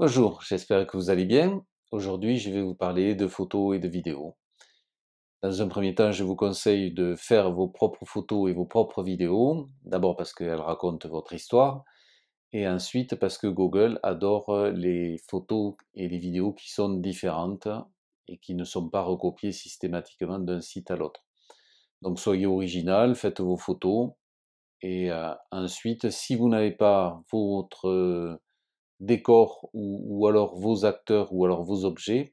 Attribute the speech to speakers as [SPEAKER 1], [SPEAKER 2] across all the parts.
[SPEAKER 1] Bonjour, j'espère que vous allez bien. Aujourd'hui, je vais vous parler de photos et de vidéos. Dans un premier temps, je vous conseille de faire vos propres photos et vos propres vidéos. D'abord parce qu'elles racontent votre histoire. Et ensuite parce que Google adore euh, les photos et les vidéos qui sont différentes et qui ne sont pas recopiées systématiquement d'un site à l'autre. Donc soyez original, faites vos photos. Et euh, ensuite, si vous n'avez pas votre euh, Décor ou, ou, alors vos acteurs ou alors vos objets.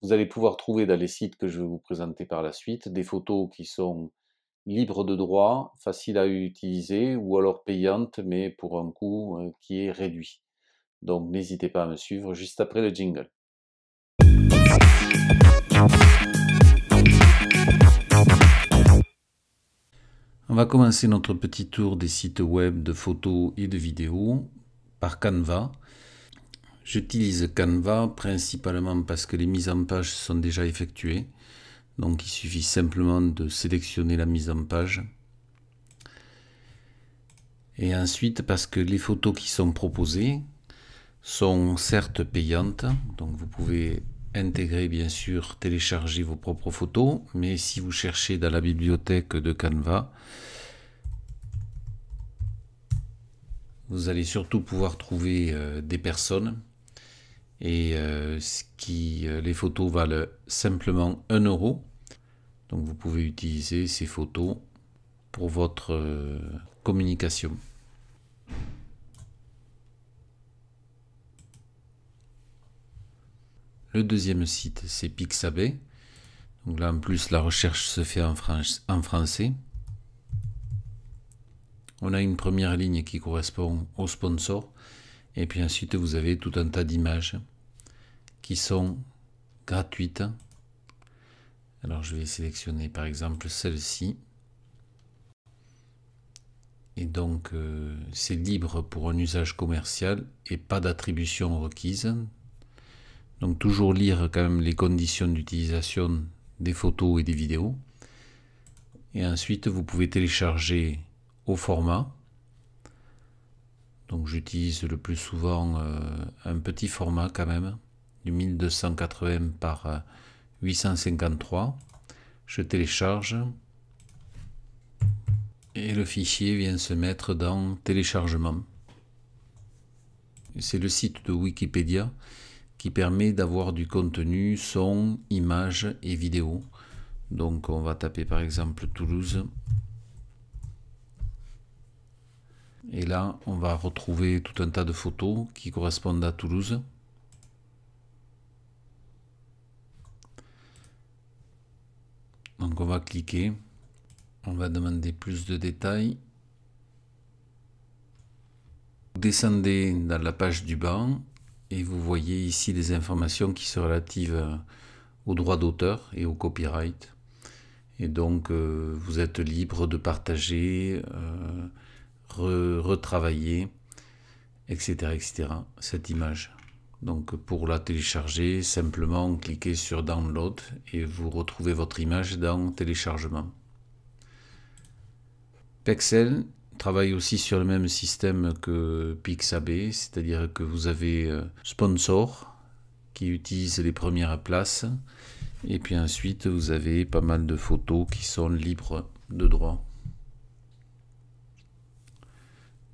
[SPEAKER 1] Vous allez pouvoir trouver dans les sites que je vais vous présenter par la suite des photos qui sont libres de droit, faciles à utiliser ou alors payantes mais pour un coût euh, qui est réduit. Donc n'hésitez pas à me suivre juste après le jingle. On va commencer notre petit tour des sites web de photos et de vidéos par Canva. J'utilise Canva principalement parce que les mises en page sont déjà effectuées. Donc il suffit simplement de sélectionner la mise en page. Et ensuite parce que les photos qui sont proposées sont certes payantes. Donc vous pouvez intégrer bien sûr, télécharger vos propres photos. Mais si vous cherchez dans la bibliothèque de Canva, Vous allez surtout pouvoir trouver euh, des personnes et euh, qui, euh, les photos valent simplement 1 euro. Donc vous pouvez utiliser ces photos pour votre communication. Le deuxième site, c'est Pixabay. Donc là, en plus, la recherche se fait en français. On a une première ligne qui correspond au sponsor. Et puis ensuite, vous avez tout un tas d'images qui sont gratuites. Alors je vais sélectionner par exemple celle-ci. Et donc euh, c'est libre pour un usage commercial et pas d'attribution requise. Donc toujours lire quand même les conditions d'utilisation des photos et des vidéos. Et ensuite vous pouvez télécharger au format. Donc j'utilise le plus souvent euh, un petit format quand même, du 1280 par 853. Euh, Je télécharge et le fichier vient se mettre dans téléchargement. C'est le site de Wikipédia qui permet d'avoir du contenu, son, images et vidéos. Donc on va taper par exemple Toulouse Et là, on va retrouver tout un tas de photos qui correspondent à Toulouse. Donc on va cliquer. On va demander plus de détails. Vous descendez dans la page du banc et vous voyez ici des informations qui sont relatives aux droits d'auteur et au copyright. Et donc euh, vous êtes libre de partager. Euh, retravailler, etc., etc., cette image. Donc pour la télécharger, simplement cliquez sur Download et vous retrouvez votre image dans Téléchargement. Pexel travaille aussi sur le même système que Pixabay, c'est-à-dire que vous avez euh, Sponsor qui utilise les premières places et puis ensuite vous avez pas mal de photos qui sont libres de droit.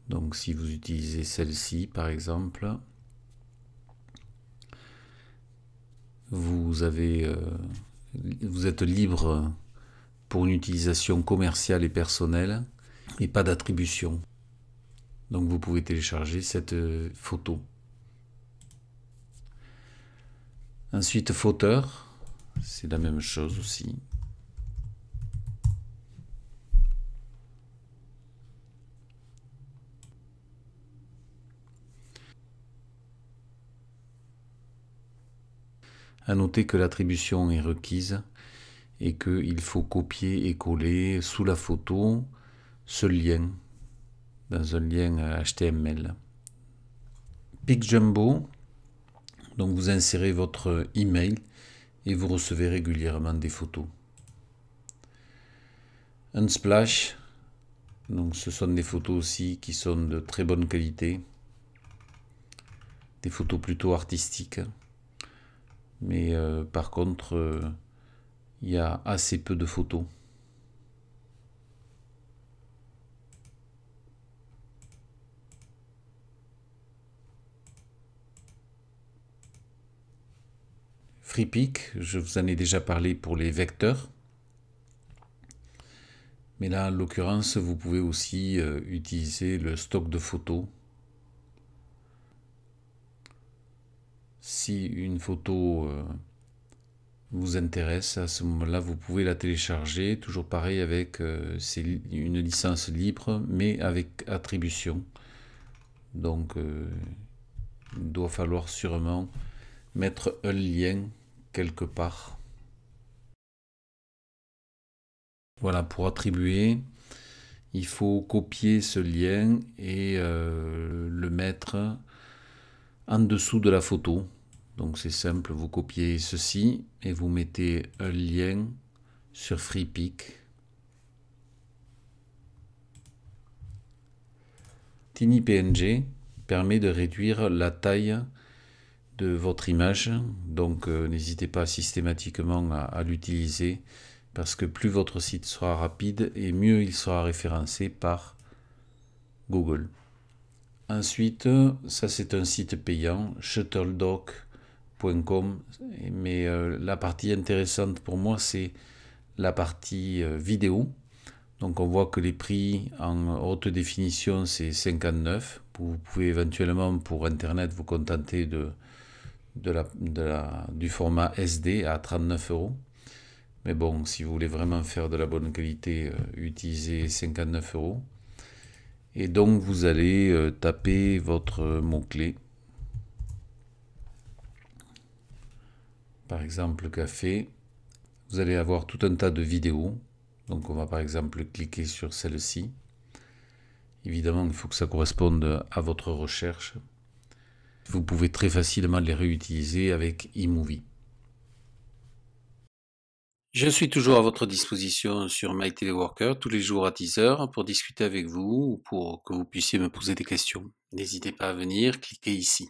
[SPEAKER 1] Donc si vous utilisez celle-ci par exemple, euh, vous, êtes libre pour une utilisation commerciale et personnelle et pas d'attribution. Donc vous pouvez télécharger cette euh, photo. Ensuite, fauteur, c'est la même chose aussi. À noter que l'attribution est requise et qu'il faut copier et coller sous la photo ce lien dans un lien HTML. jumbo donc vous insérez votre email et vous recevez régulièrement des photos. Unsplash, donc ce sont des photos aussi qui sont de très bonne qualité, des photos plutôt artistiques. Mais euh, par contre, euh, il y a assez peu de photos. FreePic, je vous en ai déjà parlé pour les vecteurs. Mais là, en l'occurrence, vous pouvez aussi euh, utiliser le stock de photos si une photo euh, vous intéresse, à ce moment-là, vous pouvez la télécharger. Toujours pareil avec euh, c'est une licence libre, mais avec attribution. Donc, euh, il doit falloir sûrement mettre un lien quelque part. Voilà, pour attribuer, il faut copier ce lien et le mettre en dessous de la photo. Donc c'est simple, vous copiez ceci et vous mettez un lien sur FreePic. TinyPNG permet de réduire la taille de votre image, donc euh, n'hésitez pas systématiquement à, l'utiliser parce que plus votre site sera rapide et mieux il sera référencé par Google. Ensuite, ça c'est un site payant, ShuttleDoc. Mais la partie intéressante pour moi, c'est la partie vidéo. Donc on voit que les prix en haute définition, c'est 59. Vous pouvez éventuellement pour Internet vous contenter de, de, du format SD à 39 euros. Mais bon, si vous voulez vraiment faire de la bonne qualité, utilisez 59 euros. Et donc vous allez taper votre mot-clé par exemple café, vous allez avoir tout un tas de vidéos. Donc on va par exemple cliquer sur celle-ci. Évidemment, il faut que ça corresponde à votre recherche. Vous pouvez très facilement les réutiliser avec eMovie. Je suis toujours à votre disposition sur My Teleworker tous les jours à 10h pour discuter avec vous ou pour que vous puissiez me poser des questions. N'hésitez pas à venir, cliquez ici.